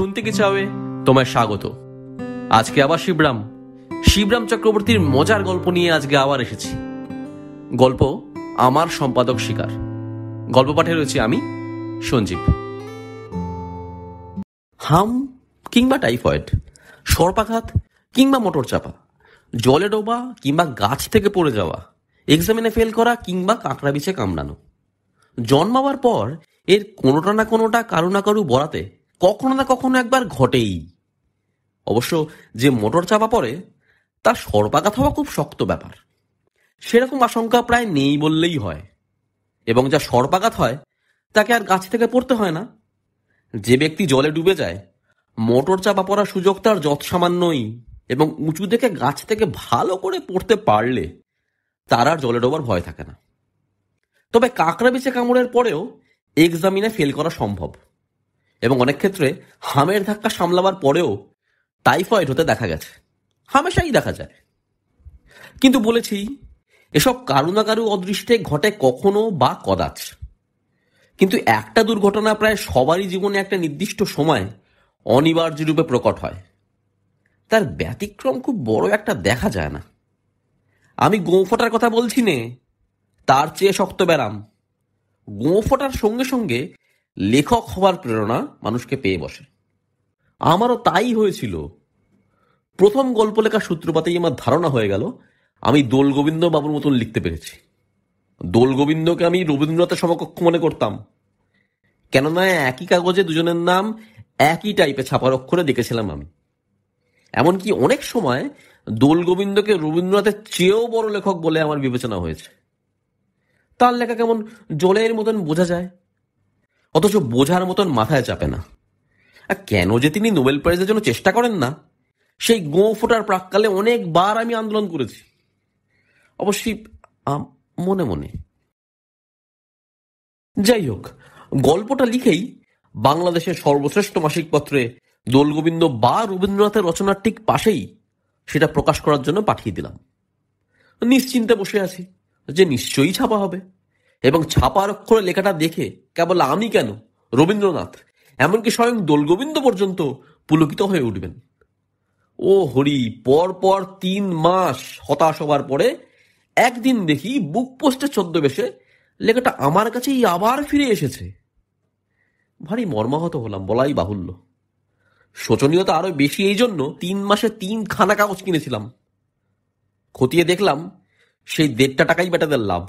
শুনতে কি চাবে তোমায় স্বাগত আজকে আবার শিবরাম শিবরাম চক্রবর্তীর মজার গল্প নিয়ে আজকে আবার এসেছি গল্প আমার সম্পাদক শিকার গল্প পাঠে রয়েছি আমি সঞ্জীব হাম কিংবা টাইফয়েড সর্পাঘাত কিংবা মোটর চাপা জলে ডোবা কিংবা গাছ থেকে পড়ে যাওয়া এক্সামিনে ফেল করা কিংবা কাঁকড়া বিছে কামড়ানো জন্মাবার পর এর কোনোটা না কোনোটা কারো না কারু বরাতে কখনো না কখনো একবার ঘটেই অবশ্য যে মোটর চাপা পড়ে তা সর্বাঘাত হওয়া খুব শক্ত ব্যাপার সেরকম আশঙ্কা প্রায় নেই বললেই হয় এবং যা সর্পাঘাত হয় তাকে আর গাছ থেকে পড়তে হয় না যে ব্যক্তি জলে ডুবে যায় মোটর চাপা পড়ার সুযোগ তার সামান্যই এবং উঁচু দেখে গাছ থেকে ভালো করে পড়তে পারলে তার আর জলে ডোবার ভয় থাকে না তবে কাঁকড়া বেছে কামড়ের পরেও এক্সামিনে ফেল করা সম্ভব এবং অনেক ক্ষেত্রে হামের ধাক্কা সামলাবার পরেও টাইফয়েড হতে দেখা গেছে হামেশাই দেখা যায় কিন্তু বলেছি এসব কারু না কারু অদৃষ্টে ঘটে কখনো বা কদাচ কিন্তু একটা দুর্ঘটনা প্রায় সবারই জীবনে একটা নির্দিষ্ট সময় অনিবার্য রূপে প্রকট হয় তার ব্যতিক্রম খুব বড় একটা দেখা যায় না আমি গোঁফোটার কথা বলছি নে তার চেয়ে শক্ত ব্যারাম গোঁফোটার সঙ্গে সঙ্গে লেখক হওয়ার প্রেরণা মানুষকে পেয়ে বসে আমারও তাই হয়েছিল প্রথম গল্প লেখার সূত্রপাতেই আমার ধারণা হয়ে গেল আমি দোলগোবিন্দ বাবুর মতন লিখতে পেরেছি দোলগোবিন্দকে আমি রবীন্দ্রনাথের সমকক্ষ মনে করতাম কেননা একই কাগজে দুজনের নাম একই টাইপে ছাপার অক্ষরে দেখেছিলাম আমি এমনকি অনেক সময় দোলগোবিন্দকে রবীন্দ্রনাথের চেয়েও বড় লেখক বলে আমার বিবেচনা হয়েছে তার লেখা কেমন জলের মতন বোঝা যায় অথচ বোঝার মতন মাথায় চাপে না আর কেন যে তিনি নোবেল প্রাইজের জন্য চেষ্টা করেন না সেই গো ফোটার প্রাককালে অনেকবার আমি আন্দোলন করেছি অবশ্যই মনে মনে যাই হোক গল্পটা লিখেই বাংলাদেশের সর্বশ্রেষ্ঠ মাসিক পত্রে দোলগোবিন্দ বা রবীন্দ্রনাথের রচনার ঠিক পাশেই সেটা প্রকাশ করার জন্য পাঠিয়ে দিলাম নিশ্চিন্তে বসে আছি যে নিশ্চয়ই ছাপা হবে এবং ছাপার অক্ষরে লেখাটা দেখে কেবল আমি কেন রবীন্দ্রনাথ এমনকি স্বয়ং দোলগোবিন্দ পর্যন্ত পুলকিত হয়ে উঠবেন ও হরি পর পর তিন মাস হতাশ হবার পরে একদিন দেখি বুক পোস্টের ছদ্মবেশে লেখাটা আমার কাছেই আবার ফিরে এসেছে ভারী মর্মাহত হলাম বলাই বাহুল্য শোচনীয়তা আরো বেশি এই জন্য তিন মাসে তিন খানা কাগজ কিনেছিলাম খতিয়ে দেখলাম সেই দেড়টা টাকাই বেটাদের লাভ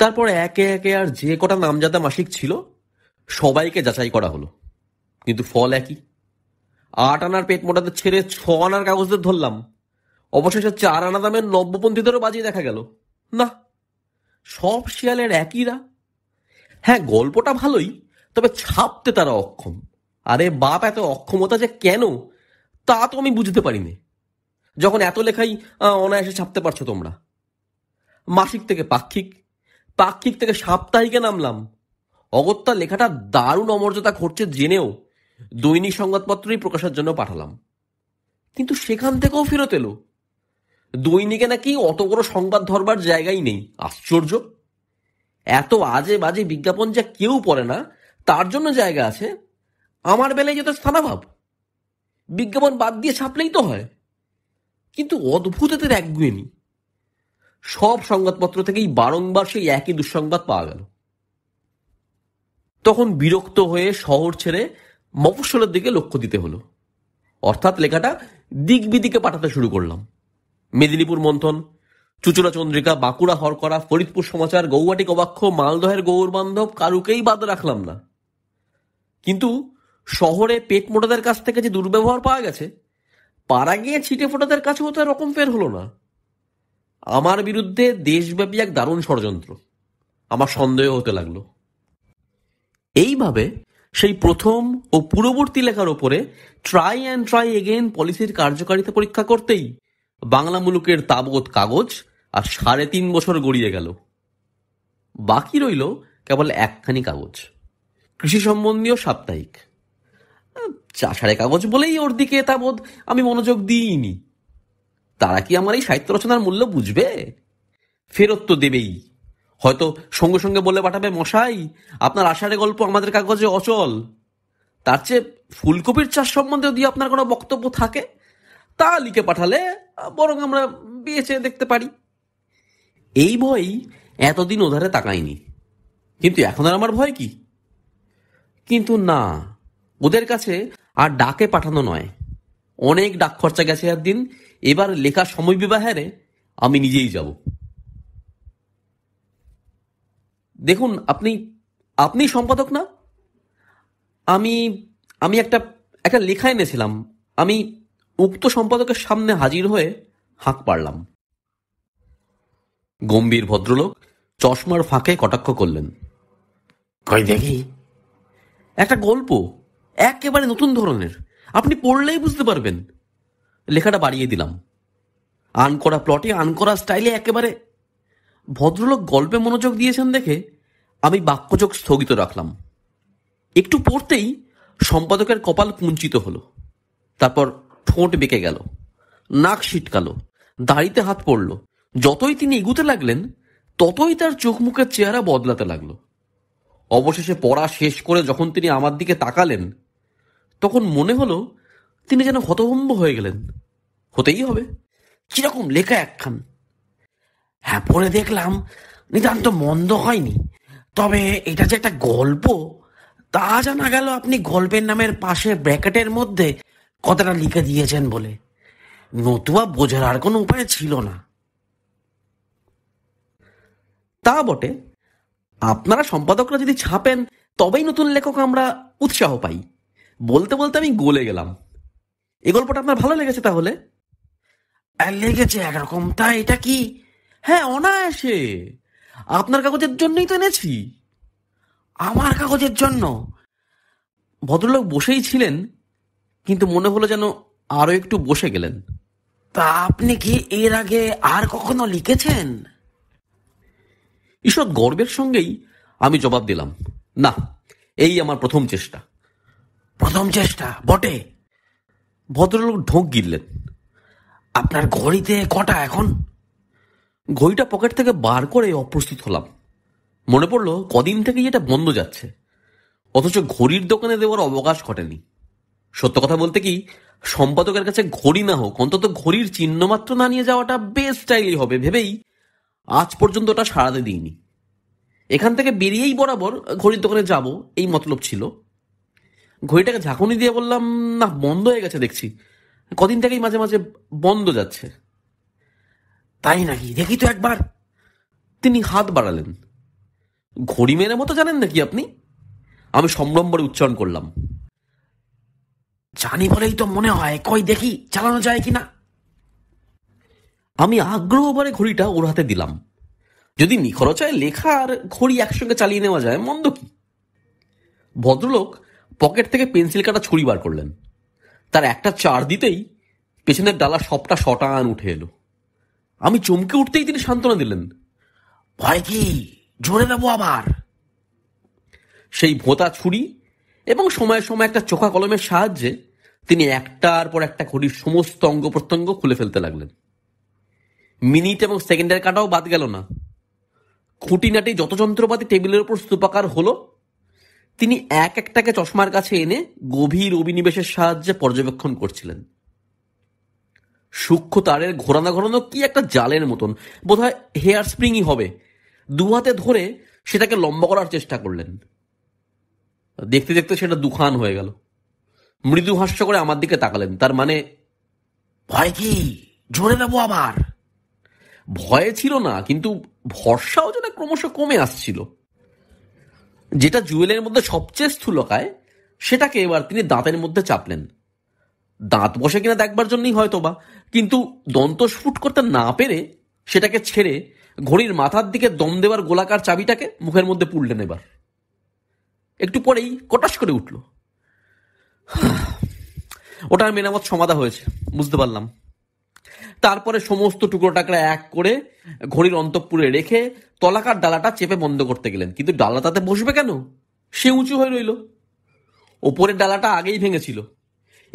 তারপর একে একে আর যে কটা নামজাদা মাসিক ছিল সবাইকে যাচাই করা হলো কিন্তু ফল একই আট আনার পেট মোটাতে ছেড়ে ছ আনার কাগজদের ধরলাম অবশেষে চার আনা দামের নব্যপন্থীদেরও বাজিয়ে দেখা গেল না সব শিয়ালের একইরা হ্যাঁ গল্পটা ভালোই তবে ছাপতে তারা অক্ষম আরে বাপ এত অক্ষমতা যে কেন তা তো আমি বুঝতে পারিনি যখন এত লেখাই অনায়াসে ছাপতে পারছো তোমরা মাসিক থেকে পাক্ষিক পাক্ষিক থেকে সাপ্তাহিকে নামলাম অগত্যা লেখাটা দারুণ অমর্যাদা ঘটছে জেনেও দৈনিক সংবাদপত্রই প্রকাশের জন্য পাঠালাম কিন্তু সেখান থেকেও ফেরত এলো দৈনিকে নাকি অত বড় সংবাদ ধরবার জায়গাই নেই আশ্চর্য এত আজে বাজে বিজ্ঞাপন যা কেউ পড়ে না তার জন্য জায়গা আছে আমার বেলায় যেত স্থানাভাব বিজ্ঞাপন বাদ দিয়ে ছাপলেই তো হয় কিন্তু অদ্ভুত এদের একগুয়েনি সব সংবাদপত্র থেকেই বারংবার সেই একই দুঃসংবাদ পাওয়া গেল তখন বিরক্ত হয়ে শহর ছেড়ে মফস্বলের দিকে লক্ষ্য দিতে হলো অর্থাৎ লেখাটা দিকবিদিকে পাঠাতে শুরু করলাম মেদিনীপুর মন্থন চুচুরা চন্দ্রিকা বাঁকুড়া হরকরা ফরিদপুর সমাচার গৌহাটি কবাক্ষ মালদহের গৌরবান্ধব কারুকেই বাদ রাখলাম না কিন্তু শহরে পেট মোটাদের কাছ থেকে যে দুর্ব্যবহার পাওয়া গেছে পাড়া গিয়ে ছিটে ফোটাদের কাছেও তো এরকম ফের হলো না আমার বিরুদ্ধে দেশব্যাপী এক দারুণ ষড়যন্ত্র আমার সন্দেহ হতে লাগলো এইভাবে সেই প্রথম ও পূর্ববর্তী লেখার ওপরে ট্রাই অ্যান্ড ট্রাই এগেন পলিসির কার্যকারিতা পরীক্ষা করতেই বাংলা মুলুকের তাবৎ কাগজ আর সাড়ে তিন বছর গড়িয়ে গেল বাকি রইল কেবল একখানি কাগজ কৃষি সম্বন্ধীয় সাপ্তাহিক চাষারে কাগজ বলেই ওর দিকে তাবৎ আমি মনোযোগ দিইনি তারা কি আমার এই সাহিত্য রচনার মূল্য বুঝবে ফেরত তো দেবেই হয়তো সঙ্গে সঙ্গে বলে পাঠাবে মশাই আপনার আষাঢ়ে গল্প আমাদের কাগজে অচল তার চেয়ে ফুলকপির চাষ সম্বন্ধে যদি আপনার কোনো বক্তব্য থাকে তা লিখে পাঠালে বরং আমরা বিয়ে চেয়ে দেখতে পারি এই ভয়ই এতদিন ওধারে তাকায়নি কিন্তু এখন আর আমার ভয় কি কিন্তু না ওদের কাছে আর ডাকে পাঠানো নয় অনেক ডাক খরচা গেছে একদিন এবার লেখা সময় বিবাহেরে আমি নিজেই যাব দেখুন আপনি আপনি সম্পাদক না আমি আমি একটা একটা লেখা এনেছিলাম আমি উক্ত সম্পাদকের সামনে হাজির হয়ে হাঁক পারলাম গম্ভীর ভদ্রলোক চশমার ফাঁকে কটাক্ষ করলেন কই দেখি একটা গল্প একেবারে নতুন ধরনের আপনি পড়লেই বুঝতে পারবেন লেখাটা বাড়িয়ে দিলাম আনকরা প্লটে আনকরা স্টাইলে একেবারে ভদ্রলোক গল্পে মনোযোগ দিয়েছেন দেখে আমি বাক্যযোগ স্থগিত রাখলাম একটু পড়তেই সম্পাদকের কপাল কুঞ্চিত হলো তারপর ঠোঁট বেঁকে গেল নাক ছিটকালো দাড়িতে হাত পড়ল যতই তিনি এগুতে লাগলেন ততই তার চোখ মুখের চেহারা বদলাতে লাগলো অবশেষে পড়া শেষ করে যখন তিনি আমার দিকে তাকালেন তখন মনে হলো তিনি যেন হতভম্ব হয়ে গেলেন হতেই হবে কিরকম লেখা একখান হ্যাঁ পড়ে দেখলাম নিতান্ত মন্দ হয়নি তবে এটা যে একটা গল্প তা জানা গেল আপনি গল্পের নামের পাশে ব্র্যাকেটের মধ্যে কথাটা লিখে দিয়েছেন বলে নতুবা বোঝার আর কোনো উপায় ছিল না তা বটে আপনারা সম্পাদকরা যদি ছাপেন তবেই নতুন লেখক আমরা উৎসাহ পাই বলতে বলতে আমি গলে গেলাম এই গল্পটা আপনার ভালো লেগেছে তাহলে লেগেছে একরকম তা এটা কি হ্যাঁ অনায়াসে আপনার কাগজের জন্যই তো এনেছি আমার কাগজের জন্য ভদ্রলোক বসেই ছিলেন কিন্তু মনে হলো যেন আরো একটু বসে গেলেন তা আপনি কি এর আগে আর কখনো লিখেছেন ঈশ্বর গর্বের সঙ্গেই আমি জবাব দিলাম না এই আমার প্রথম চেষ্টা প্রথম চেষ্টা বটে ভদ্রলোক ঢোক গিললেন আপনার ঘড়িতে কটা এখন ঘড়িটা পকেট থেকে বার করে অপ্রস্তুত হলাম মনে পড়ল কদিন থেকে এটা বন্ধ যাচ্ছে অথচ ঘড়ির দোকানে দেওয়ার অবকাশ ঘটেনি সত্য কথা বলতে কি সম্পাদকের কাছে ঘড়ি না হোক অন্তত ঘড়ির চিহ্ন মাত্র না নিয়ে যাওয়াটা বেশ স্টাইলি হবে ভেবেই আজ পর্যন্ত ওটা সারাতে দিইনি এখান থেকে বেরিয়েই বরাবর ঘড়ির দোকানে যাব এই মতলব ছিল ঘড়িটাকে ঝাঁকুনি দিয়ে বললাম না বন্ধ হয়ে গেছে দেখছি কদিন থেকেই মাঝে মাঝে বন্ধ যাচ্ছে তাই নাকি দেখি তো একবার তিনি হাত বাড়ালেন ঘড়ি মেরে মতো জানেন নাকি আপনি আমি সম্ভ্রম্বরে উচ্চারণ করলাম জানি বলেই তো মনে হয় কই দেখি চালানো যায় কি না আমি আগ্রহ ভরে ঘড়িটা ওর হাতে দিলাম যদি নিখরচায় লেখা আর ঘড়ি একসঙ্গে চালিয়ে নেওয়া যায় মন্দ কি ভদ্রলোক পকেট থেকে পেন্সিল কাটা ছুরি বার করলেন তার একটা চার দিতেই পেছনের ডালা সবটা শটান উঠে এলো আমি চমকে উঠতেই তিনি সান্ত্বনা দিলেন ভয় কি জোরে দেবো আবার সেই ভোঁতা ছুরি এবং সময়ে সময় একটা চোখা কলমের সাহায্যে তিনি একটার পর একটা ঘড়ির সমস্ত অঙ্গ প্রত্যঙ্গ খুলে ফেলতে লাগলেন মিনিট এবং সেকেন্ডের কাটাও বাদ গেল না খুঁটিনাটি যত যন্ত্রপাতি টেবিলের ওপর স্তূপাকার হলো তিনি এক একটাকে চশমার কাছে এনে গভীর অভিনিবেশের সাহায্যে পর্যবেক্ষণ করছিলেন সূক্ষ্ম তারের ঘোরানো ঘোরানো কি একটা জালের মতন বোধহয় হেয়ার স্প্রিংই হবে দু হাতে ধরে সেটাকে লম্বা করার চেষ্টা করলেন দেখতে দেখতে সেটা দুখান হয়ে গেল মৃদু হাস্য করে আমার দিকে তাকালেন তার মানে ভয় কি জোরে দেবো আবার ভয়ে ছিল না কিন্তু ভরসাও যেন ক্রমশ কমে আসছিল যেটা জুয়েলের মধ্যে সবচেয়ে স্থূলকায় সেটাকে এবার তিনি দাঁতের মধ্যে চাপলেন দাঁত বসে কিনা দেখবার জন্যই হয়তো বা কিন্তু দন্ত স্ফুট করতে না পেরে সেটাকে ছেড়ে ঘড়ির মাথার দিকে দম দেবার গোলাকার চাবিটাকে মুখের মধ্যে পুড়লেন এবার একটু পরেই কটাস করে উঠল ওটার মেরামত সমাধা হয়েছে বুঝতে পারলাম তারপরে সমস্ত টুকরো টাকরা এক করে ঘড়ির অন্তঃপুরে রেখে তলাকার ডালাটা চেপে বন্ধ করতে গেলেন কিন্তু ডালা তাতে বসবে কেন সে উঁচু হয়ে রইল ওপরের ডালাটা আগেই ভেঙেছিল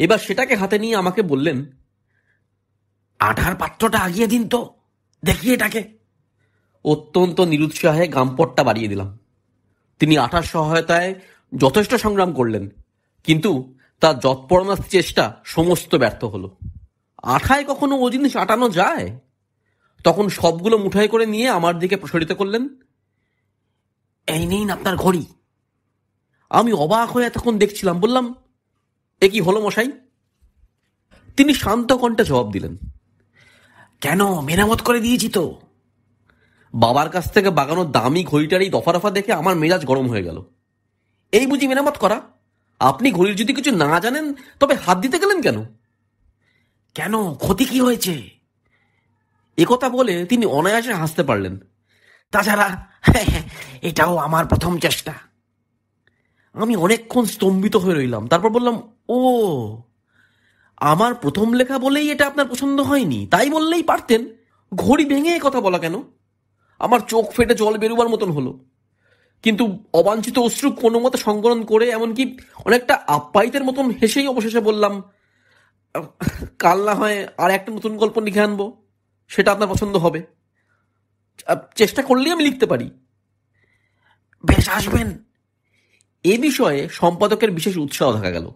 এবার সেটাকে হাতে নিয়ে আমাকে বললেন আঠার পাত্রটা আগিয়ে দিন তো দেখি এটাকে অত্যন্ত নিরুৎসাহে গামপটটা বাড়িয়ে দিলাম তিনি আঠার সহায়তায় যথেষ্ট সংগ্রাম করলেন কিন্তু তার যৎপরণার চেষ্টা সমস্ত ব্যর্থ হলো আঠায় কখনো ও জিনিস আটানো যায় তখন সবগুলো মুঠাই করে নিয়ে আমার দিকে প্রসারিত করলেন এই নিন আপনার ঘড়ি আমি অবাক হয়ে এতক্ষণ দেখছিলাম বললাম এ কি হলো মশাই তিনি শান্ত কণ্ঠে জবাব দিলেন কেন মেরামত করে দিয়েছি তো বাবার কাছ থেকে বাগানোর দামি ঘড়িটার এই দফা দফা দেখে আমার মেজাজ গরম হয়ে গেল এই বুঝি মেরামত করা আপনি ঘড়ির যদি কিছু না জানেন তবে হাত দিতে গেলেন কেন কেন ক্ষতি কি হয়েছে একথা বলে তিনি অনায়াসে হাসতে পারলেন তাছাড়া এটাও আমার প্রথম চেষ্টা আমি অনেকক্ষণ স্তম্ভিত হয়ে রইলাম তারপর বললাম ও আমার প্রথম লেখা বলেই এটা আপনার পছন্দ হয়নি তাই বললেই পারতেন ঘড়ি ভেঙে কথা বলা কেন আমার চোখ ফেটে জল বেরোবার মতন হলো কিন্তু অবাঞ্ছিত অশ্রু কোনো মতো সংকলন করে এমনকি অনেকটা আপ্যায়িতের মতন হেসেই অবশেষে বললাম কাল না হয় আর একটা নতুন গল্প লিখে আনবো সেটা আপনার পছন্দ হবে চেষ্টা করলেই আমি লিখতে পারি বেশ আসবেন এ বিষয়ে সম্পাদকের বিশেষ উৎসাহ দেখা গেল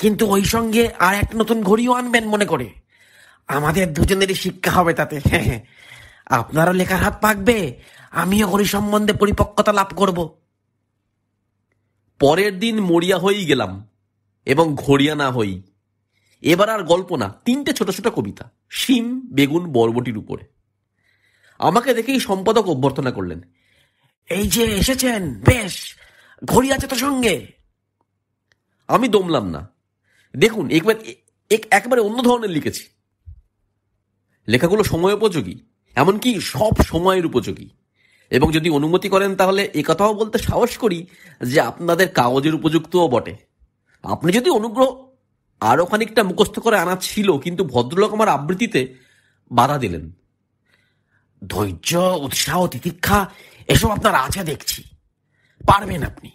কিন্তু ওই সঙ্গে আর এক নতুন ঘড়িও আনবেন মনে করে আমাদের দুজনেরই শিক্ষা হবে তাতে হ্যাঁ, হ্যাঁ আপনারও লেখার হাত পাকবে আমিও ঘড়ি সম্বন্ধে পরিপক্কতা লাভ করব পরের দিন মরিয়া হয়েই গেলাম এবং ঘড়িয়া না হই এবার আর গল্প না তিনটে ছোট ছোট কবিতা শিম বেগুন বরবটির উপরে আমাকে দেখেই সম্পাদক অভ্যর্থনা করলেন এই যে এসেছেন বেশ ঘড়ি আছে তো সঙ্গে আমি দমলাম না দেখুন একবার একবারে অন্য ধরনের লিখেছি লেখাগুলো সময় উপযোগী এমনকি সব সময়ের উপযোগী এবং যদি অনুমতি করেন তাহলে একথাও বলতে সাহস করি যে আপনাদের কাগজের উপযুক্তও বটে আপনি যদি অনুগ্রহ আরও খানিকটা মুখস্থ করে আনা ছিল কিন্তু ভদ্রলোক আমার আবৃত্তিতে বাধা দিলেন ধৈর্য উৎসাহ তিতিক্ষা এসব আপনার আছে দেখছি পারবেন আপনি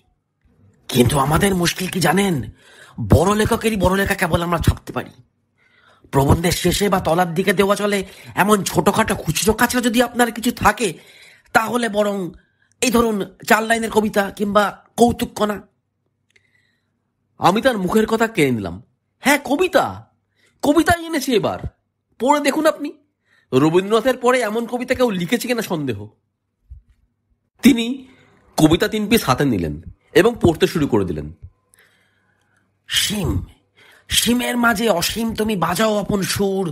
কিন্তু আমাদের মুশকিল কি জানেন বড় লেখকেরই বড় লেখা কেবল আমরা ছাপতে পারি প্রবন্ধের শেষে বা তলার দিকে দেওয়া চলে এমন ছোটখাটো খুচরো কাছরা যদি আপনার কিছু থাকে তাহলে বরং এই ধরুন চার লাইনের কবিতা কিংবা কৌতুককণা আমি তার মুখের কথা কেড়ে নিলাম হ্যাঁ কবিতা কবিতা এনেছি এবার পড়ে দেখুন আপনি রবীন্দ্রনাথের পরে এমন কবিতা কেউ লিখেছে কিনা সন্দেহ তিনি কবিতা তিন পিস হাতে নিলেন এবং পড়তে শুরু করে দিলেন সীম সীমের মাঝে অসীম তুমি বাজাও আপন সুর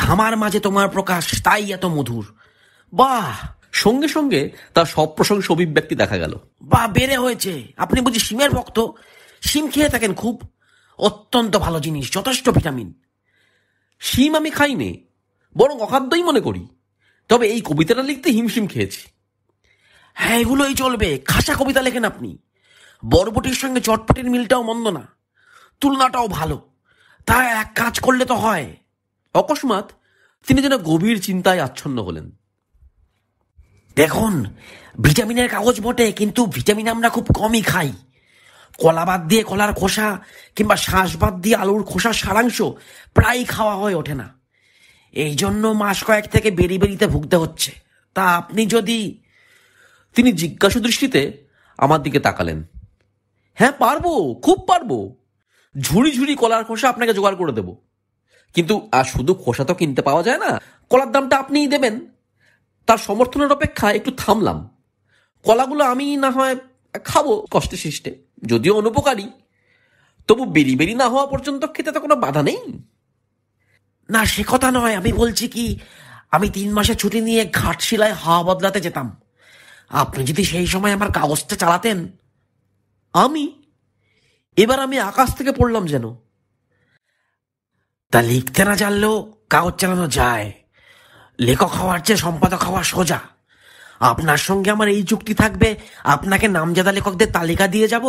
ধামার মাঝে তোমার প্রকাশ তাই এত মধুর বাহ সঙ্গে সঙ্গে তার সব প্রসঙ্গে অভিব্যক্তি দেখা গেল বা বেড়ে হয়েছে আপনি বুঝি সীমের ভক্ত সীম খেয়ে থাকেন খুব অত্যন্ত ভালো জিনিস যথেষ্ট ভিটামিন শিম আমি খাইনি বরং অখাদ্যই মনে করি তবে এই কবিতাটা লিখতে হিমশিম খেয়েছি হ্যাঁ এগুলোই চলবে খাসা কবিতা লেখেন আপনি বরবটির সঙ্গে চটপটির মিলটাও মন্দ না তুলনাটাও ভালো তা এক কাজ করলে তো হয় অকস্মাৎ তিনি যেন গভীর চিন্তায় আচ্ছন্ন হলেন দেখুন ভিটামিনের কাগজ বটে কিন্তু ভিটামিন আমরা খুব কমই খাই কলা বাদ দিয়ে কলার খোসা কিংবা শাঁস বাদ দিয়ে আলুর খোসা সারাংশ প্রায় খাওয়া হয়ে ওঠে না এই জন্য মাস কয়েক থেকে বেরি বেরিতে ভুগতে হচ্ছে তা আপনি যদি তিনি জিজ্ঞাসু দৃষ্টিতে আমার দিকে তাকালেন হ্যাঁ পারবো খুব পারবো ঝুড়ি ঝুড়ি কলার খোসা আপনাকে জোগাড় করে দেব কিন্তু আর শুধু খোসা তো কিনতে পাওয়া যায় না কলার দামটা আপনিই দেবেন তার সমর্থনের অপেক্ষা একটু থামলাম কলাগুলো আমি না হয় খাবো কষ্টে সৃষ্টে যদিও অনুপকারী তবু বেরি বেরি না হওয়া পর্যন্ত খেতে তো কোনো বাধা নেই না সে কথা নয় আমি বলছি কি আমি তিন মাসে ছুটি নিয়ে ঘাটশিলায় হাওয়া বদলাতে যেতাম আপনি যদি সেই সময় আমার কাগজটা চালাতেন আমি এবার আমি আকাশ থেকে পড়লাম যেন তা লিখতে না জানলেও কাগজ চালানো যায় লেখক হওয়ার চেয়ে সম্পাদক হওয়া সোজা আপনার সঙ্গে আমার এই চুক্তি থাকবে আপনাকে নামজাদা লেখকদের তালিকা দিয়ে যাব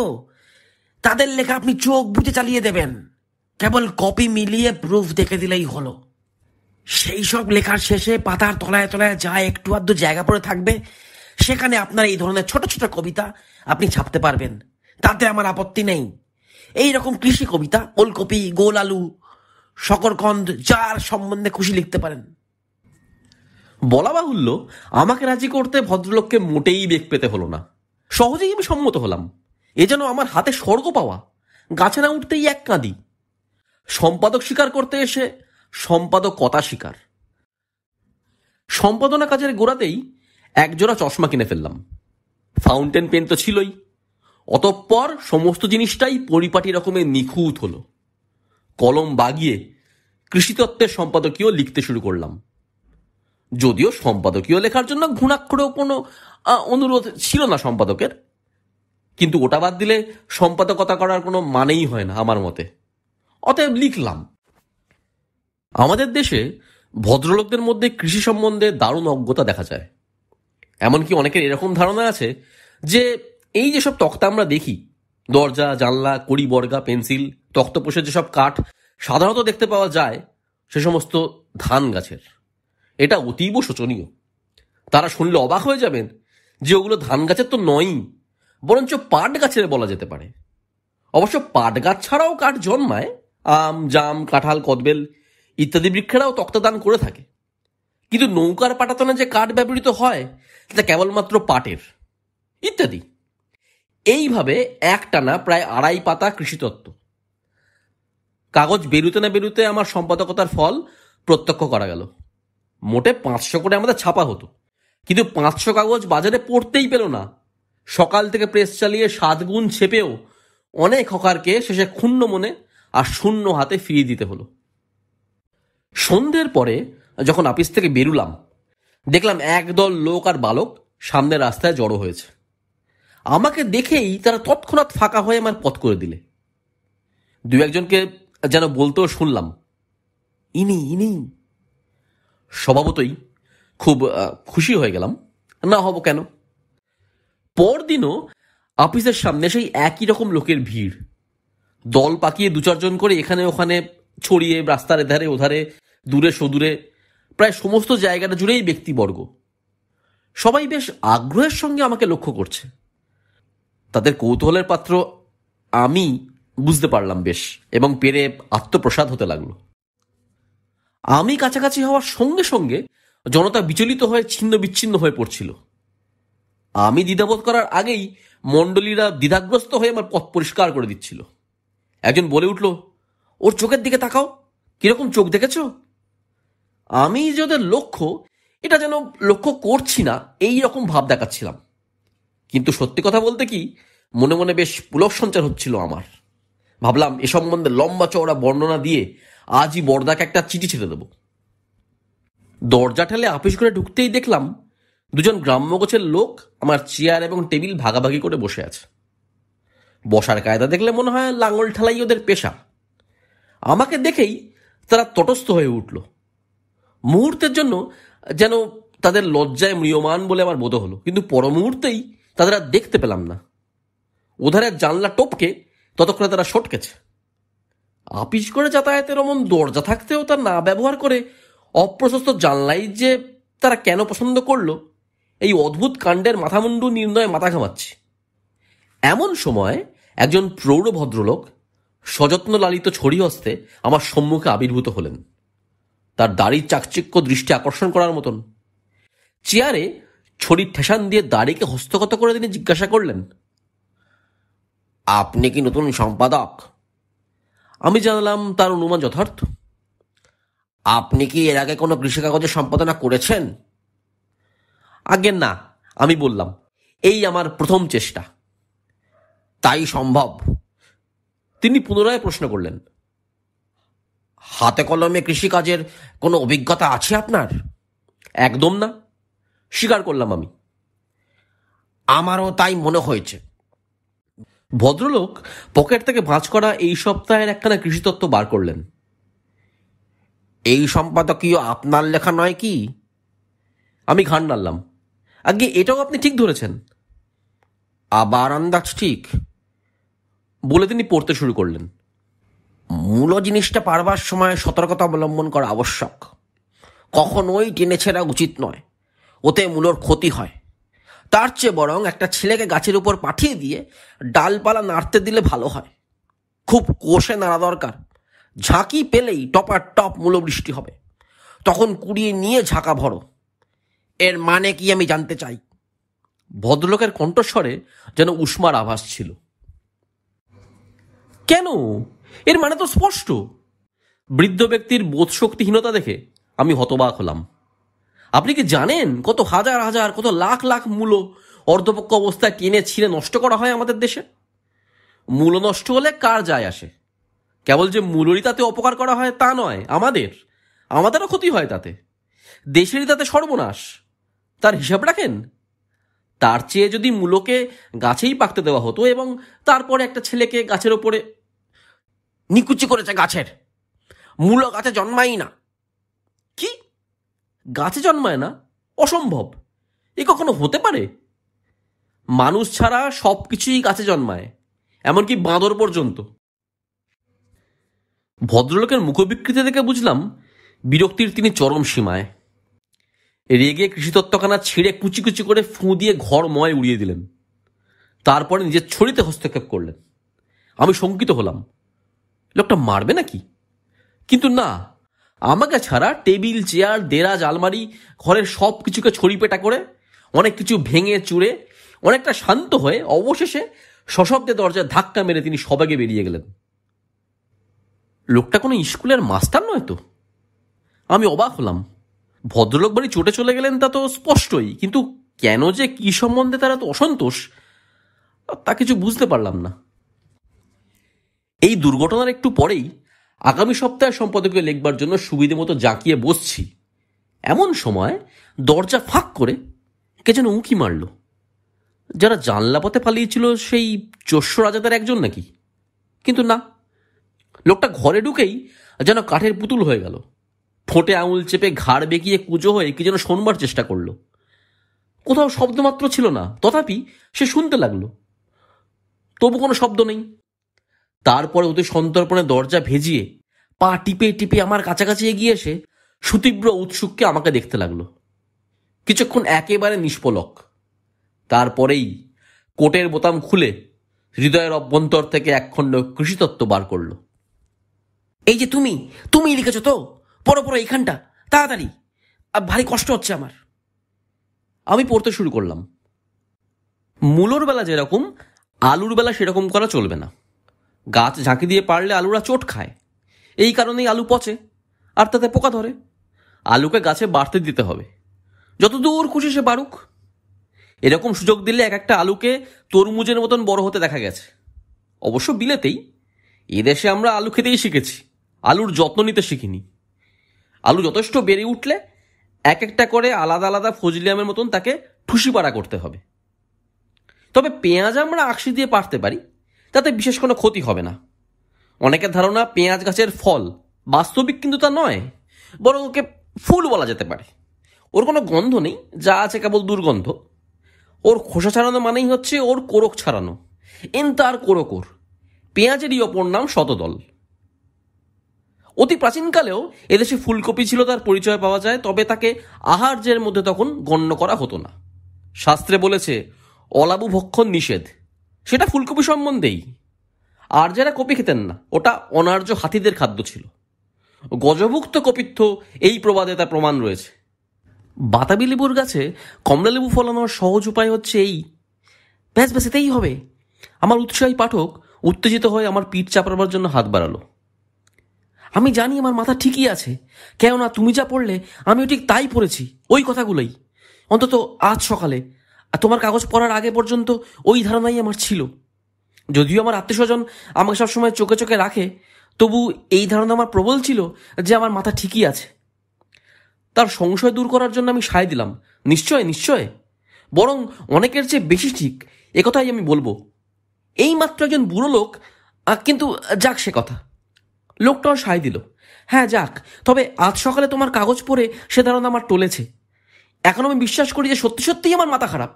তাদের লেখা আপনি চোখ বুঝে চালিয়ে দেবেন কেবল কপি মিলিয়ে প্রুফ দেখে দিলেই হলো সেই সব লেখার শেষে পাতার তলায় তলায় যা একটু আধটু জায়গা পড়ে থাকবে সেখানে আপনার এই ধরনের ছোট ছোট কবিতা আপনি ছাপতে পারবেন তাতে আমার আপত্তি নেই এই রকম কৃষি কবিতা ওলকপি গোল আলু শকরকন্দ যার সম্বন্ধে খুশি লিখতে পারেন বলা বাহুল্য আমাকে রাজি করতে ভদ্রলোককে মোটেই বেগ পেতে হলো না সহজেই আমি সম্মত হলাম এ যেন আমার হাতে স্বর্গ পাওয়া গাছে না উঠতেই এক কাঁদি সম্পাদক স্বীকার করতে এসে সম্পাদক কথা স্বীকার সম্পাদনা কাজের গোড়াতেই একজোড়া চশমা কিনে ফেললাম ফাউন্টেন পেন তো ছিলই অতঃপর সমস্ত জিনিসটাই পরিপাটি রকমের নিখুঁত হলো কলম বাগিয়ে কৃষিতত্ত্বের সম্পাদকীয় লিখতে শুরু করলাম যদিও সম্পাদকীয় লেখার জন্য ঘুণাক্ষরেও কোনো অনুরোধ ছিল না সম্পাদকের কিন্তু ওটা বাদ দিলে সম্পাদকতা করার কোনো মানেই হয় না আমার মতে অতএব লিখলাম আমাদের দেশে ভদ্রলোকদের মধ্যে কৃষি সম্বন্ধে দারুণ অজ্ঞতা দেখা যায় এমনকি অনেকের এরকম ধারণা আছে যে এই যেসব তক্তা আমরা দেখি দরজা জানলা কড়ি বর্গা পেন্সিল তক্তপোষের যেসব কাঠ সাধারণত দেখতে পাওয়া যায় সে সমস্ত ধান গাছের এটা অতীব শোচনীয় তারা শুনলে অবাক হয়ে যাবেন যে ওগুলো ধান গাছের তো নয়ই বরঞ্চ পাট গাছের বলা যেতে পারে অবশ্য পাট গাছ ছাড়াও কাঠ জন্মায় আম জাম কাঁঠাল কদবেল ইত্যাদি বৃক্ষেরাও তক্তদান করে থাকে কিন্তু নৌকার পাটাতনে যে কাঠ ব্যবহৃত হয় তা কেবলমাত্র পাটের ইত্যাদি এইভাবে একটানা প্রায় আড়াই পাতা কৃষিতত্ত্ব কাগজ বেরুতে না বেরুতে আমার সম্পাদকতার ফল প্রত্যক্ষ করা গেল মোটে পাঁচশো করে আমাদের ছাপা হতো কিন্তু পাঁচশো কাগজ বাজারে পড়তেই পেল না সকাল থেকে প্রেস চালিয়ে সাত গুণ ছেপেও অনেক হকারকে শেষে ক্ষুণ্ণ মনে আর শূন্য হাতে ফিরিয়ে দিতে হলো সন্ধ্যের পরে যখন অফিস থেকে বেরুলাম দেখলাম একদল লোক আর বালক সামনে রাস্তায় জড়ো হয়েছে আমাকে দেখেই তারা তৎক্ষণাৎ ফাঁকা হয়ে আমার পথ করে দিলে দু একজনকে যেন বলতেও শুনলাম ইনি ইনি স্বভাবতই খুব খুশি হয়ে গেলাম না হব কেন পরদিনও অফিসের সামনে সেই একই রকম লোকের ভিড় দল পাকিয়ে দু চারজন করে এখানে ওখানে ছড়িয়ে রাস্তার এধারে ওধারে দূরে সদূরে প্রায় সমস্ত জায়গাটা জুড়েই ব্যক্তিবর্গ সবাই বেশ আগ্রহের সঙ্গে আমাকে লক্ষ্য করছে তাদের কৌতূহলের পাত্র আমি বুঝতে পারলাম বেশ এবং পেরে আত্মপ্রসাদ হতে লাগলো আমি কাছাকাছি হওয়ার সঙ্গে সঙ্গে জনতা বিচলিত হয়ে ছিন্ন বিচ্ছিন্ন হয়ে পড়ছিল আমি দ্বিধাবোধ করার আগেই মণ্ডলীরা দ্বিধাগ্রস্ত হয়ে আমার পথ পরিষ্কার করে দিচ্ছিল একজন বলে উঠল ওর চোখের দিকে তাকাও কিরকম চোখ দেখেছ আমি যাদের লক্ষ্য এটা যেন লক্ষ্য করছি না এই রকম ভাব দেখাচ্ছিলাম কিন্তু সত্যি কথা বলতে কি মনে মনে বেশ পুলক সঞ্চার হচ্ছিল আমার ভাবলাম এ সম্বন্ধে লম্বা চওড়া বর্ণনা দিয়ে আজই বড়দাকে একটা চিঠি ছেড়ে দেব দরজা ঠেলে আপিস করে ঢুকতেই দেখলাম দুজন গ্রাম্য গোছের লোক আমার চেয়ার এবং টেবিল ভাগাভাগি করে বসে আছে বসার কায়দা দেখলে মনে হয় লাঙল ঠেলাই ওদের পেশা আমাকে দেখেই তারা তটস্থ হয়ে উঠল মুহূর্তের জন্য যেন তাদের লজ্জায় ম্রিয়মান বলে আমার বোধ হলো কিন্তু পর মুহূর্তেই তাদের আর দেখতে পেলাম না ওধারের জানলা টোপকে ততক্ষণে তারা সটকেছে আপিস করে যাতায়াতের এমন দরজা থাকতেও তা না ব্যবহার করে অপ্রশস্ত জানলাই যে তারা কেন পছন্দ করলো এই অদ্ভুত কাণ্ডের মাথামুন্ডু নির্ণয়ে মাথা ঘামাচ্ছে এমন সময় একজন প্রৌঢ় ভদ্রলোক সযত্ন লালিত ছড়ি হস্তে আমার সম্মুখে আবির্ভূত হলেন তার দাড়ির চাকচিক্য দৃষ্টি আকর্ষণ করার মতন চেয়ারে ছড়ির ঠেসান দিয়ে দাড়িকে হস্তগত করে তিনি জিজ্ঞাসা করলেন আপনি কি নতুন সম্পাদক আমি জানলাম তার অনুমান যথার্থ আপনি কি এর আগে কোনো কৃষি কাগজের সম্পাদনা করেছেন আগে না আমি বললাম এই আমার প্রথম চেষ্টা তাই সম্ভব তিনি পুনরায় প্রশ্ন করলেন হাতে কলমে কৃষিকাজের কোনো অভিজ্ঞতা আছে আপনার একদম না স্বীকার করলাম আমি আমারও তাই মনে হয়েছে ভদ্রলোক পকেট থেকে ভাঁজ করা এই সপ্তাহের একখানা কৃষিতত্ত্ব বার করলেন এই সম্পাদকীয় আপনার লেখা নয় কি আমি ঘাড় নাড়লাম আগে এটাও আপনি ঠিক ধরেছেন আবার আন্দাজ ঠিক বলে তিনি পড়তে শুরু করলেন মূল জিনিসটা পারবার সময় সতর্কতা অবলম্বন করা আবশ্যক কখনোই টেনে ছেড়া উচিত নয় ওতে মূলর ক্ষতি হয় তার চেয়ে বরং একটা ছেলেকে গাছের উপর পাঠিয়ে দিয়ে ডালপালা নাড়তে দিলে ভালো হয় খুব কোষে নাড়া দরকার ঝাঁকি পেলেই টপার টপ মূলবৃষ্টি হবে তখন কুড়িয়ে নিয়ে ঝাঁকা ভরো এর মানে কি আমি জানতে চাই ভদ্রলোকের কণ্ঠস্বরে যেন উষ্মার আভাস ছিল কেন এর মানে তো স্পষ্ট বৃদ্ধ ব্যক্তির বোধশক্তিহীনতা দেখে আমি হতবাক হলাম আপনি কি জানেন কত হাজার হাজার কত লাখ লাখ মূল অর্ধপক্ষ অবস্থায় টেনে ছিঁড়ে নষ্ট করা হয় আমাদের দেশে মূল নষ্ট হলে কার যায় আসে কেবল যে মূলরই তাতে অপকার করা হয় তা নয় আমাদের আমাদেরও ক্ষতি হয় তাতে দেশেরই তাতে সর্বনাশ তার হিসাব রাখেন তার চেয়ে যদি মূলকে গাছেই পাকতে দেওয়া হতো এবং তারপরে একটা ছেলেকে গাছের ওপরে নিকুচি করেছে গাছের মূল গাছে জন্মাই না গাছে জন্মায় না অসম্ভব এ কখনো হতে পারে মানুষ ছাড়া সব কিছুই গাছে জন্মায় এমনকি বাঁদর পর্যন্ত ভদ্রলোকের মুখবিকৃতি থেকে বুঝলাম বিরক্তির তিনি চরম সীমায় রেগে কৃষিতত্ত্বখানা ছিঁড়ে কুচি কুচি করে ফুঁ দিয়ে ঘর ময় উড়িয়ে দিলেন তারপরে নিজের ছড়িতে হস্তক্ষেপ করলেন আমি শঙ্কিত হলাম লোকটা মারবে নাকি কিন্তু না আমাকে ছাড়া টেবিল চেয়ার দেরাজ আলমারি ঘরের সব কিছুকে ছড়িপেটা করে অনেক কিছু ভেঙে চুড়ে অনেকটা শান্ত হয়ে অবশেষে সশব্দে দরজায় ধাক্কা মেরে তিনি সবাইকে বেরিয়ে গেলেন লোকটা কোনো স্কুলের মাস্টার নয় তো আমি অবাক হলাম ভদ্রলোক বাড়ি চটে চলে গেলেন তা তো স্পষ্টই কিন্তু কেন যে কি সম্বন্ধে তারা তো অসন্তোষ তা কিছু বুঝতে পারলাম না এই দুর্ঘটনার একটু পরেই আগামী সপ্তাহে সম্পাদকীয় লেখবার জন্য সুবিধে মতো জাঁকিয়ে বসছি এমন সময় দরজা ফাঁক করে কে যেন উঁকি মারল যারা জানলা পথে পালিয়েছিল সেই চস্য রাজাদের একজন নাকি কিন্তু না লোকটা ঘরে ঢুকেই যেন কাঠের পুতুল হয়ে গেল ফোঁটে আঙুল চেপে ঘাড় বেঁকিয়ে কুজো হয়ে কি যেন শোনবার চেষ্টা করলো কোথাও শব্দমাত্র ছিল না তথাপি সে শুনতে লাগলো তবু কোনো শব্দ নেই তারপরে ওদের সন্তর্পণে দরজা ভেজিয়ে পা টিপে টিপে আমার কাছাকাছি এগিয়ে এসে সুতীব্র উৎসুককে আমাকে দেখতে লাগলো কিছুক্ষণ একেবারে নিষ্পলক তারপরেই কোটের বোতাম খুলে হৃদয়ের অভ্যন্তর থেকে একখণ্ড কৃষিতত্ত্ব বার করল এই যে তুমি তুমি লিখেছো তো পরো পরো এইখানটা তাড়াতাড়ি ভারী কষ্ট হচ্ছে আমার আমি পড়তে শুরু করলাম মূলর বেলা যেরকম আলুর বেলা সেরকম করা চলবে না গাছ ঝাঁকি দিয়ে পারলে আলুরা চোট খায় এই কারণেই আলু পচে আর তাতে পোকা ধরে আলুকে গাছে বাড়তে দিতে হবে যত দূর খুশি সে বাড়ুক এরকম সুযোগ দিলে এক একটা আলুকে তরমুজের মতন বড় হতে দেখা গেছে অবশ্য বিলেতেই এদেশে আমরা আলু খেতেই শিখেছি আলুর যত্ন নিতে শিখিনি আলু যথেষ্ট বেড়ে উঠলে এক একটা করে আলাদা আলাদা ফজলিয়ামের মতন তাকে ঠুসি পাড়া করতে হবে তবে পেঁয়াজ আমরা আকশি দিয়ে পারতে পারি তাতে বিশেষ কোনো ক্ষতি হবে না অনেকের ধারণা পেঁয়াজ গাছের ফল বাস্তবিক কিন্তু তা নয় বরং ওকে ফুল বলা যেতে পারে ওর কোনো গন্ধ নেই যা আছে কেবল দুর্গন্ধ ওর খোসা ছাড়ানো মানেই হচ্ছে ওর কোরক ছাড়ানো এন তার কোরকোর পেঁয়াজেরই অপর নাম শতদল অতি প্রাচীনকালেও এদেশে ফুলকপি ছিল তার পরিচয় পাওয়া যায় তবে তাকে আহার্যের মধ্যে তখন গণ্য করা হতো না শাস্ত্রে বলেছে অলাবু ভক্ষণ নিষেধ সেটা ফুলকপি সম্বন্ধেই আর যারা কপি খেতেন না ওটা অনার্য হাতিদের খাদ্য ছিল গজভুক্ত কপিত্ব এই প্রবাদে তার প্রমাণ রয়েছে বাতাবি লেবুর গাছে কমলা লেবু ফলানোর সহজ উপায় হচ্ছে এই ব্যাস ব্যাস এতেই হবে আমার উৎসাহী পাঠক উত্তেজিত হয়ে আমার পিঠ চাপড়াবার জন্য হাত বাড়ালো আমি জানি আমার মাথা ঠিকই আছে কেননা তুমি যা পড়লে আমিও ঠিক তাই পড়েছি ওই কথাগুলোই অন্তত আজ সকালে আর তোমার কাগজ পড়ার আগে পর্যন্ত ওই ধারণাই আমার ছিল যদিও আমার আত্মীয়স্বজন আমাকে সবসময় চোখে চোখে রাখে তবু এই ধারণা আমার প্রবল ছিল যে আমার মাথা ঠিকই আছে তার সংশয় দূর করার জন্য আমি সায় দিলাম নিশ্চয় নিশ্চয় বরং অনেকের চেয়ে বেশি ঠিক একথাই আমি বলবো এই মাত্র একজন বুড়ো লোক কিন্তু যাক সে কথা লোকটাও সায় দিল হ্যাঁ যাক তবে আজ সকালে তোমার কাগজ পড়ে সে ধারণা আমার টলেছে এখন আমি বিশ্বাস করি যে সত্যি সত্যিই আমার মাথা খারাপ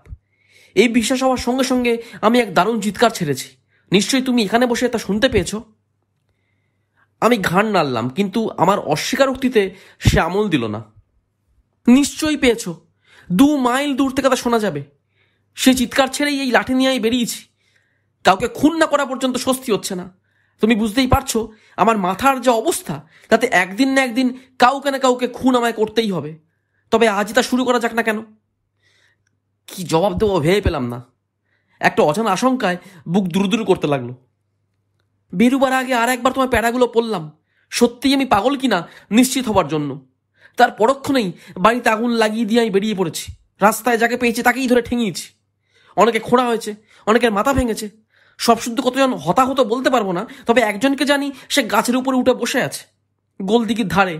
এই বিশ্বাস হওয়ার সঙ্গে সঙ্গে আমি এক দারুণ চিৎকার ছেড়েছি নিশ্চয়ই তুমি এখানে বসে তা শুনতে পেয়েছ আমি ঘাড় নাড়লাম কিন্তু আমার অস্বীকারোক্তিতে সে আমল দিল না নিশ্চয়ই পেয়েছ দু মাইল দূর থেকে তা শোনা যাবে সে চিৎকার ছেড়েই এই লাঠি নিয়েই বেরিয়েছি কাউকে খুন না করা পর্যন্ত স্বস্তি হচ্ছে না তুমি বুঝতেই পারছো আমার মাথার যে অবস্থা তাতে একদিন না একদিন কাউকে না কাউকে খুন আমায় করতেই হবে তবে আজই তা শুরু করা যাক না কেন কি জবাব দেবো ভেবে পেলাম না একটা অজানা আশঙ্কায় বুক দুরুদুরু করতে লাগলো বেরুবার আগে আর একবার তোমার প্যারাগুলো পড়লাম সত্যিই আমি পাগল কিনা নিশ্চিত হবার জন্য তার পরক্ষণেই বাড়িতে আগুন লাগিয়ে দিয়ে আমি বেরিয়ে পড়েছি রাস্তায় যাকে পেয়েছে তাকেই ধরে ঠেঙিয়েছি অনেকে খোঁড়া হয়েছে অনেকের মাথা ভেঙেছে সব শুদ্ধ কতজন হতাহত বলতে পারবো না তবে একজনকে জানি সে গাছের উপরে উঠে বসে আছে গোলদিগির ধারে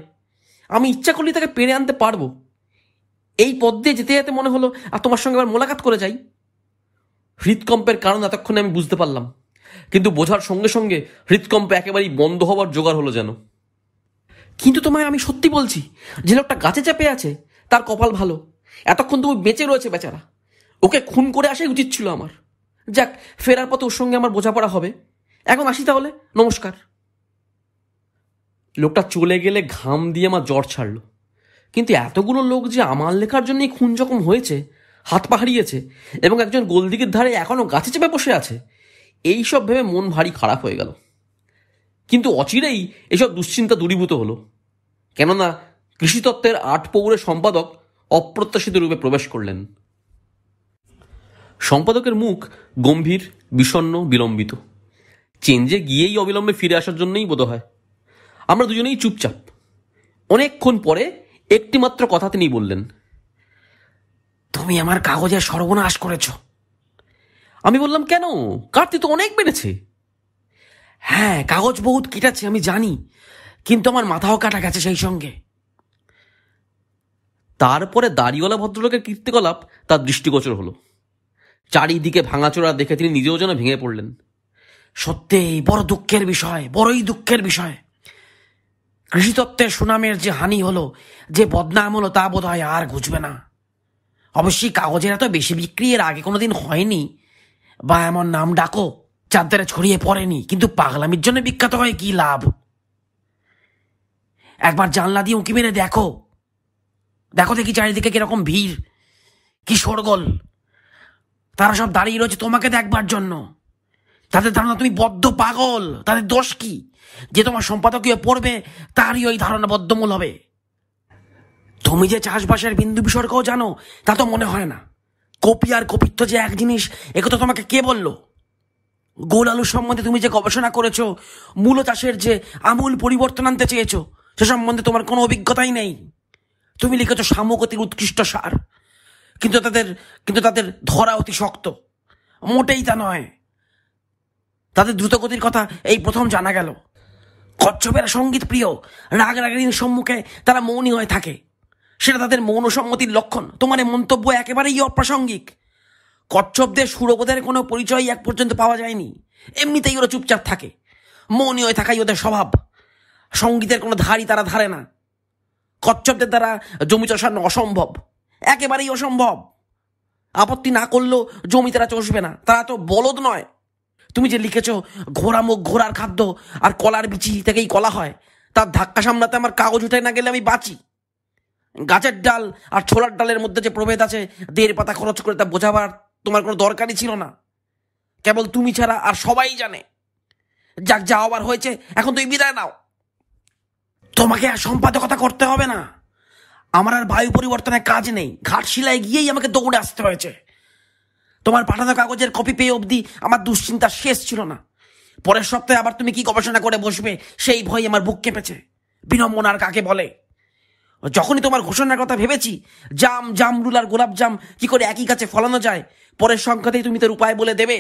আমি ইচ্ছা করলে তাকে পেরে আনতে পারবো এই পথ দিয়ে যেতে যেতে মনে হলো আর তোমার সঙ্গে আবার মোলাকাত করে যাই হৃদকম্পের কারণ এতক্ষণে আমি বুঝতে পারলাম কিন্তু বোঝার সঙ্গে সঙ্গে হৃদকম্প একেবারেই বন্ধ হবার জোগাড় হলো যেন কিন্তু তোমায় আমি সত্যি বলছি যে লোকটা গাছে চাপে আছে তার কপাল ভালো এতক্ষণ ও বেঁচে রয়েছে বেচারা ওকে খুন করে আসাই উচিত ছিল আমার যাক ফেরার পথে ওর সঙ্গে আমার বোঝাপড়া হবে এখন আসি তাহলে নমস্কার লোকটা চলে গেলে ঘাম দিয়ে আমার জ্বর ছাড়লো কিন্তু এতগুলো লোক যে আমার লেখার জন্যই খুন জখম হয়েছে হাত পা হারিয়েছে এবং একজন গোলদিকের ধারে এখনও গাছে চেপে বসে আছে এই সব ভেবে মন ভারী খারাপ হয়ে গেল কিন্তু অচিরেই এসব দুশ্চিন্তা দূরীভূত হলো কেননা কৃষিতত্ত্বের আট পৌরের সম্পাদক অপ্রত্যাশিত রূপে প্রবেশ করলেন সম্পাদকের মুখ গম্ভীর বিষণ্ন বিলম্বিত চেঞ্জে গিয়েই অবিলম্বে ফিরে আসার জন্যই বোধ হয় আমরা দুজনেই চুপচাপ অনেকক্ষণ পরে একটিমাত্র কথা তিনি বললেন তুমি আমার কাগজের সর্বনাশ করেছ আমি বললাম কেন কাটতি তো অনেক বেড়েছে হ্যাঁ কাগজ বহুত কেটাচ্ছে আমি জানি কিন্তু আমার মাথাও কাটা গেছে সেই সঙ্গে তারপরে দাড়িওয়ালা ভদ্রলোকের কীর্তিকলাপ তার দৃষ্টিগোচর হলো চারিদিকে ভাঙাচোরা দেখে তিনি নিজেও যেন ভেঙে পড়লেন সত্যি বড় দুঃখের বিষয় বড়ই দুঃখের বিষয় কৃষিতত্ত্বের সুনামের যে হানি হলো যে বদনাম হলো তা বোধ হয় আর ঘুচবে না অবশ্যই কাগজের এত বেশি বিক্রি এর আগে কোনোদিন হয়নি বা এমন নাম ডাকো চাঁদারে ছড়িয়ে পড়েনি কিন্তু পাগলামির জন্য বিখ্যাত হয় কি লাভ একবার জানলা দিয়ে উঁকি মেরে দেখো দেখো দেখি চারিদিকে কিরকম ভিড় কি শোরগোল তারা সব দাঁড়িয়ে রয়েছে তোমাকে দেখবার জন্য তাদের ধারণা তুমি বদ্ধ পাগল তাদের দোষ কি যে তোমার সম্পাদকীয় পড়বে তারই ওই ধারণা বদ্ধমূল হবে তুমি যে চাষবাসের বিন্দু বিসর্গও জানো তা তো মনে হয় না কপি আর কপিত্ব যে এক জিনিস একথা তোমাকে কে বলল গোল আলু সম্বন্ধে তুমি যে গবেষণা করেছো মূল চাষের যে আমূল পরিবর্তন আনতে চেয়েছো সে সম্বন্ধে তোমার কোনো অভিজ্ঞতাই নেই তুমি লিখেছো সামগতির উৎকৃষ্ট সার কিন্তু তাদের কিন্তু তাদের ধরা অতি শক্ত মোটেই তা নয় তাদের দ্রুতগতির কথা এই প্রথম জানা গেল কচ্ছপেরা সঙ্গীত প্রিয় রাগ রাগিনীর সম্মুখে তারা মৌনী হয়ে থাকে সেটা তাদের মৌন সম্মতির লক্ষণ তোমার মন্তব্য একেবারেই অপ্রাসঙ্গিক কচ্ছপদের সুরবোধের কোনো পরিচয় এক পর্যন্ত পাওয়া যায়নি এমনিতেই ওরা চুপচাপ থাকে মৌনী হয়ে থাকাই ওদের স্বভাব সঙ্গীতের কোনো ধারই তারা ধারে না কচ্ছপদের দ্বারা জমি চষানো অসম্ভব একেবারেই অসম্ভব আপত্তি না করলেও জমি তারা চষবে না তারা তো বলদ নয় তুমি যে লিখেছ ঘোড়া মুখ ঘোড়ার খাদ্য আর কলার বিচি থেকেই কলা হয় তার ধাক্কা সামলাতে আমার কাগজ উঠে না গেলে আমি বাঁচি গাছের ডাল আর ছোলার ডালের মধ্যে যে প্রভেদ আছে দেড় পাতা খরচ করে তা বোঝাবার তোমার কোনো দরকারই ছিল না কেবল তুমি ছাড়া আর সবাই জানে যাক যা আবার হয়েছে এখন তুই বিদায় নাও তোমাকে আর সম্পাদকতা করতে হবে না আমার আর বায়ু পরিবর্তনের কাজ নেই ঘাটশিলায় গিয়েই আমাকে দৌড়ে আসতে হয়েছে তোমার পাঠানো কাগজের কপি পেয়ে অবধি আমার দুশ্চিন্তা শেষ ছিল না পরের সপ্তাহে আবার তুমি কি গবেষণা করে বসবে সেই ভয় আমার বুক কেঁপেছে বিনম্বন আর কাকে বলে যখনই তোমার ঘোষণার কথা ভেবেছি জাম জাম আর গোলাপ জাম কি করে একই কাছে ফলানো যায় পরের সংখ্যাতেই তুমি তার উপায় বলে দেবে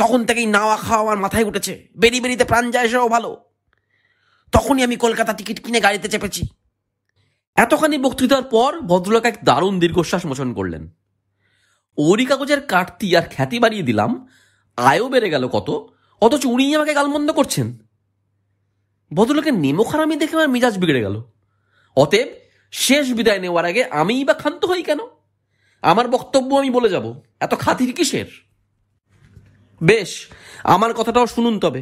তখন থেকেই নাওয়া খাওয়া আমার মাথায় উঠেছে বেরি বেরিতে প্রাণ যায় সেও ভালো তখনই আমি কলকাতা টিকিট কিনে গাড়িতে চেপেছি এতখানি বক্তৃতার পর ভদ্রলোক এক দারুণ দীর্ঘশ্বাস মোচন করলেন ওরি কাগজের কাটতি আর খ্যাতি বাড়িয়ে দিলাম আয়ও বেড়ে গেল কত অথচ উনি আমাকে গালমন্দ করছেন ভদ্রলোকের আমি দেখে আমার মিজাজ বিগড়ে গেল অতএব শেষ বিদায় নেওয়ার আগে আমিই বা ক্ষান্ত হই কেন আমার বক্তব্য আমি বলে যাব এত খাতির কিসের বেশ আমার কথাটাও শুনুন তবে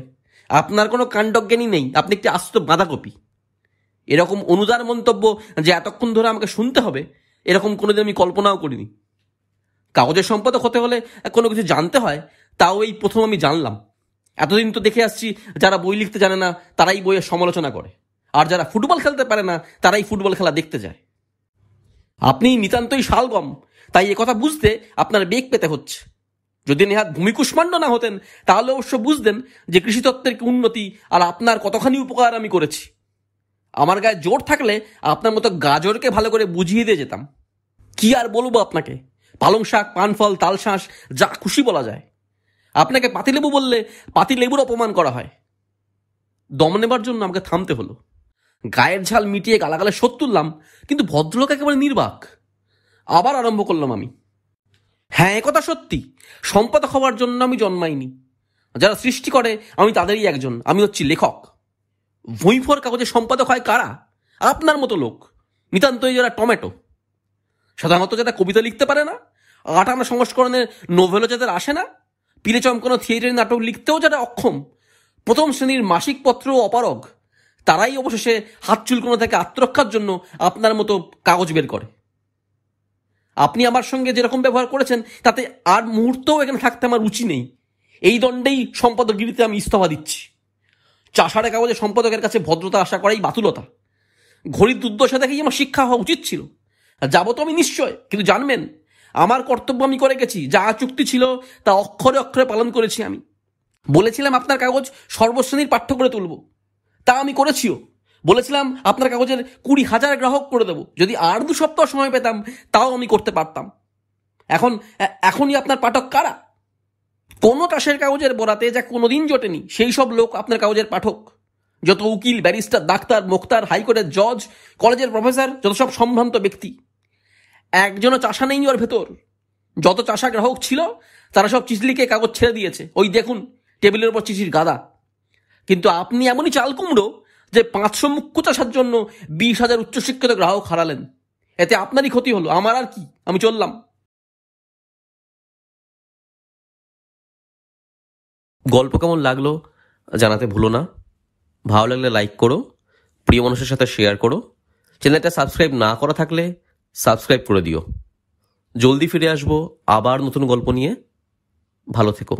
আপনার কোনো কাণ্ডজ্ঞানী নেই আপনি একটি আস্ত বাঁধাকপি এরকম অনুদার মন্তব্য যে এতক্ষণ ধরে আমাকে শুনতে হবে এরকম কোনোদিন আমি কল্পনাও করিনি কাগজের সম্পাদক হতে হলে কোনো কিছু জানতে হয় তাও এই প্রথম আমি জানলাম এতদিন তো দেখে আসছি যারা বই লিখতে জানে না তারাই বইয়ের সমালোচনা করে আর যারা ফুটবল খেলতে পারে না তারাই ফুটবল খেলা দেখতে যায় আপনি নিতান্তই শালগম তাই কথা বুঝতে আপনার বেগ পেতে হচ্ছে যদি নেহাত ভূমিকুষ্মাণ্ড না হতেন তাহলে অবশ্য বুঝতেন যে কৃষিতত্ত্বের কি উন্নতি আর আপনার কতখানি উপকার আমি করেছি আমার গায়ে জোর থাকলে আপনার মতো গাজরকে ভালো করে বুঝিয়ে দিয়ে যেতাম কি আর বলবো আপনাকে পালং শাক পানফল তালশাঁস যা খুশি বলা যায় আপনাকে পাতিলেবু বললে পাতিলেবুর অপমান করা হয় দম নেবার জন্য আমাকে থামতে হলো গায়ের ঝাল মিটিয়ে গালাগালে শোধ তুললাম কিন্তু ভদ্রলোক একেবারে নির্বাক আবার আরম্ভ করলাম আমি হ্যাঁ একথা সত্যি সম্পাদক হওয়ার জন্য আমি জন্মাইনি যারা সৃষ্টি করে আমি তাদেরই একজন আমি হচ্ছি লেখক ভুঁইফর কাগজে সম্পাদক হয় কারা আপনার মতো লোক নিতান্তই যারা টমেটো সাধারণত যারা কবিতা লিখতে পারে না আটানা সংস্করণের নোভেলও যাদের আসে না পিলে চমকানো থিয়েটারের নাটক লিখতেও যারা অক্ষম প্রথম শ্রেণীর মাসিক পত্র অপারগ তারাই অবশেষে হাত চুলকোনো থেকে আত্মরক্ষার জন্য আপনার মতো কাগজ বের করে আপনি আমার সঙ্গে যেরকম ব্যবহার করেছেন তাতে আর মুহূর্তও এখানে থাকতে আমার রুচি নেই এই দণ্ডেই সম্পাদকগিরিতে আমি ইস্তফা দিচ্ছি চাষারে কাগজে সম্পাদকের কাছে ভদ্রতা আশা করাই বাতুলতা ঘড়ির দুর্দশা দেখেই আমার শিক্ষা হওয়া উচিত ছিল যাবো তো আমি নিশ্চয় কিন্তু জানবেন আমার কর্তব্য আমি করে গেছি যা চুক্তি ছিল তা অক্ষরে অক্ষরে পালন করেছি আমি বলেছিলাম আপনার কাগজ সর্বশ্রেণীর পাঠ্য করে তুলব তা আমি করেছিও বলেছিলাম আপনার কাগজের কুড়ি হাজার গ্রাহক করে দেবো যদি আর দু সপ্তাহ সময় পেতাম তাও আমি করতে পারতাম এখন এখনই আপনার পাঠক কারা কোনো কাশের কাগজের বরাতে যা কোনোদিন জোটেনি সেই সব লোক আপনার কাগজের পাঠক যত উকিল ব্যারিস্টার ডাক্তার মোক্তার হাইকোর্টের জজ কলেজের প্রফেসর যত সব সম্ভ্রান্ত ব্যক্তি একজনও চাষা নেই ওর ভেতর যত চাষা গ্রাহক ছিল তারা সব চিচলিকে কাগজ ছেড়ে দিয়েছে ওই দেখুন টেবিলের ওপর চিচির গাদা কিন্তু আপনি এমনই চাল কুমড়ো যে পাঁচশো মুখ্য চাষার জন্য বিশ হাজার উচ্চশিক্ষিত গ্রাহক হারালেন এতে আপনারই ক্ষতি হলো আমার আর কি আমি চললাম গল্প কেমন লাগলো জানাতে ভুলো না ভালো লাগলে লাইক করো প্রিয় মানুষের সাথে শেয়ার করো চ্যানেলটা সাবস্ক্রাইব না করা থাকলে সাবস্ক্রাইব করে দিও জলদি ফিরে আসবো আবার নতুন গল্প নিয়ে ভালো থেকো